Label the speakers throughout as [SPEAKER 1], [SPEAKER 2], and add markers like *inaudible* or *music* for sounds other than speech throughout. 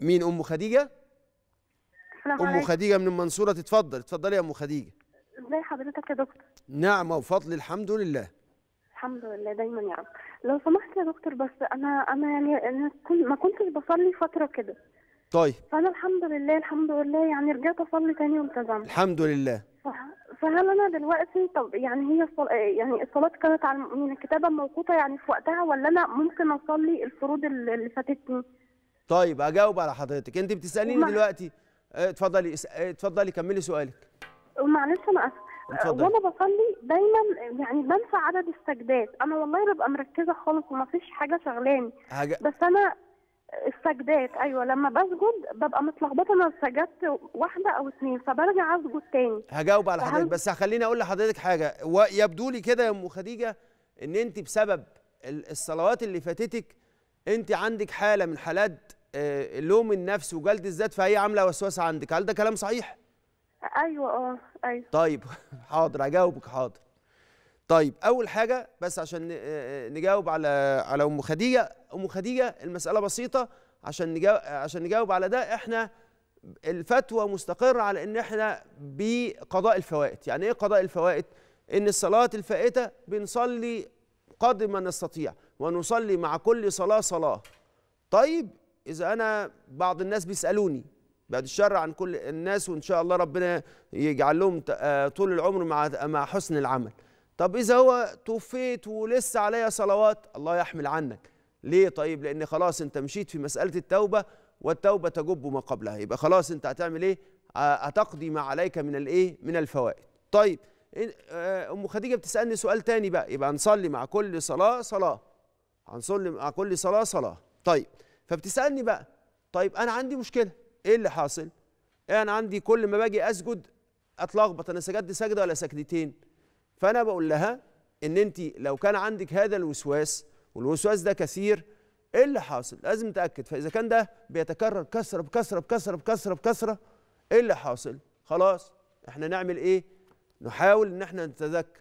[SPEAKER 1] مين ام خديجه
[SPEAKER 2] ام خديجه
[SPEAKER 1] من المنصوره تتفضل اتفضلي يا ام خديجه
[SPEAKER 2] ازي حضرتك يا دكتور
[SPEAKER 1] نعمه وفضل الحمد لله
[SPEAKER 2] الحمد لله دايما يا رب لو سمحت يا دكتور بس انا انا يعني انا كل ما كنتش بصلي فتره كده طيب فانا الحمد لله الحمد لله يعني رجعت اصلي تاني والتزم الحمد لله فهل انا دلوقتي طب يعني هي الصلاة يعني الصلاه كانت على من الكتابه موقوته يعني في وقتها ولا انا ممكن اصلي الفروض اللي فاتتني
[SPEAKER 1] طيب اجاوب على حضرتك انت بتساليني ومع... دلوقتي آه، اتفضلي آه، اتفضلي كملي سؤالك
[SPEAKER 2] معلش انا اسف وانا بصلي دايما يعني بنسى عدد السجدات انا والله ببقى مركزه خالص ومفيش حاجه شغلاني هج... بس انا السجدات ايوه لما بسجد ببقى متلخبطه انا سجدت واحده او اثنين فبرجع اسجد تاني
[SPEAKER 1] هجاوب على حضرتك بس خليني اقول لحضرتك حاجه ويبدو لي كده يا ام خديجه ان انت بسبب الصلوات اللي فاتتك انت عندك حاله من حالات آه، لوم النفس وجلد الذات فهي عامله وسواس عندك هل ده كلام صحيح ايوه اه ايوه طيب *laughs* حاضر هجاوبك حاضر طيب اول حاجه بس عشان آه، آه، نجاوب على على ام خديجه ام خديجه المساله بسيطه عشان نجاوب عشان نجاوب على ده احنا الفتوى مستقره على ان احنا بقضاء الفوائت يعني ايه قضاء الفوائت ان الصلاه الفائته بنصلي قدر ما نستطيع ونصلي مع كل صلاه صلاه طيب إذا أنا بعض الناس بيسألوني بعد الشر عن كل الناس وإن شاء الله ربنا يجعل لهم آه، طول العمر مع مع حسن العمل طب إذا هو توفيت ولسه عليا صلوات الله يحمل عنك ليه طيب لأن خلاص أنت مشيت في مسألة التوبة والتوبة تجب ما قبلها يبقى خلاص أنت هتعمل إيه هتقضي ما عليك من الإيه من الفوائد طيب آه، أم خديجة بتسألني سؤال تاني بقى يبقى هنصلي مع كل صلاة صلاة هنصلي مع كل صلاة صلاة طيب فبتسالني بقى طيب انا عندي مشكله ايه اللي حاصل إيه انا عندي كل ما باجي اسجد اتلخبط انا سجدت سجده ولا سجدتين فانا بقول لها ان انت لو كان عندك هذا الوسواس والوسواس ده كثير ايه اللي حاصل لازم نتاكد فاذا كان ده بيتكرر كسره بكسره بكسره بكسره بكسره ايه اللي حاصل خلاص احنا نعمل ايه نحاول ان احنا نتذكر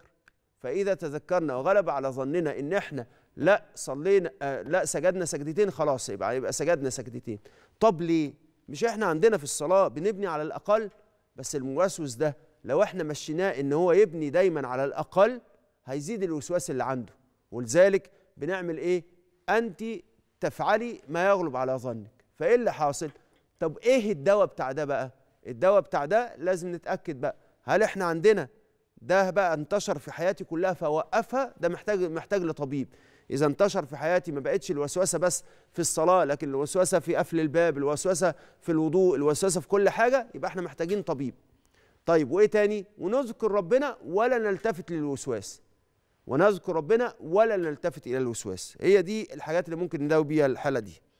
[SPEAKER 1] فاذا تذكرنا وغلب على ظننا ان احنا لا صلينا آه، لا سجدنا سجدتين خلاص يبقى يبقى سجدنا سجدتين طب ليه مش احنا عندنا في الصلاه بنبني على الاقل بس الموسوس ده لو احنا مشيناه ان هو يبني دايما على الاقل هيزيد الوسواس اللي عنده ولذلك بنعمل ايه انت تفعلي ما يغلب على ظنك فايه اللي حاصل طب ايه الدواء بتاع ده بقى الدواء بتاع ده لازم نتاكد بقى هل احنا عندنا ده بقى انتشر في حياتي كلها فوقفها ده محتاج محتاج لطبيب اذا انتشر في حياتي ما بقتش الوسوسه بس في الصلاه لكن الوسوسه في قفل الباب الوسوسه في الوضوء الوسوسه في كل حاجه يبقى احنا محتاجين طبيب طيب وايه تاني ونذكر ربنا ولا نلتفت للوسواس ونذكر ربنا ولا نلتفت الى الوسواس هي دي الحاجات اللي ممكن نداوي بيها الحاله دي